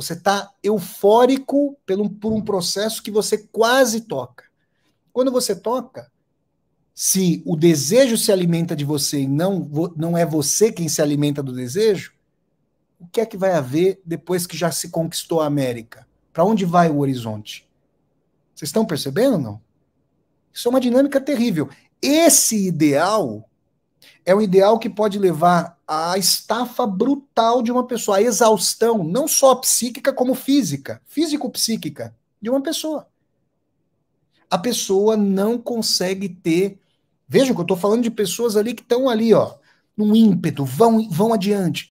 Você está eufórico por um, por um processo que você quase toca. Quando você toca, se o desejo se alimenta de você e não, não é você quem se alimenta do desejo, o que é que vai haver depois que já se conquistou a América? Para onde vai o horizonte? Vocês estão percebendo ou não? Isso é uma dinâmica terrível. Esse ideal é um ideal que pode levar à estafa brutal de uma pessoa, à exaustão, não só psíquica, como física, físico-psíquica, de uma pessoa. A pessoa não consegue ter. Veja, que eu estou falando de pessoas ali que estão ali, ó, num ímpeto, vão, vão adiante.